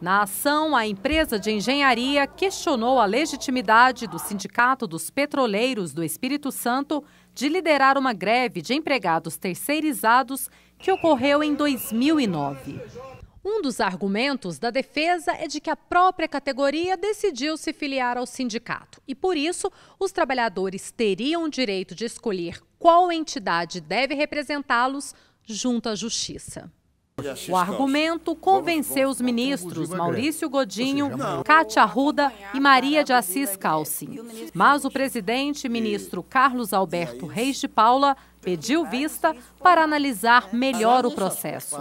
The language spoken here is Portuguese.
Na ação, a empresa de engenharia questionou a legitimidade do Sindicato dos Petroleiros do Espírito Santo de liderar uma greve de empregados terceirizados que ocorreu em 2009. Um dos argumentos da defesa é de que a própria categoria decidiu se filiar ao sindicato e, por isso, os trabalhadores teriam o direito de escolher qual entidade deve representá-los junto à justiça. O argumento convenceu os ministros Maurício Godinho, Cátia Arruda e Maria de Assis Calci. Mas o presidente, ministro Carlos Alberto Reis de Paula, pediu vista para analisar melhor o processo.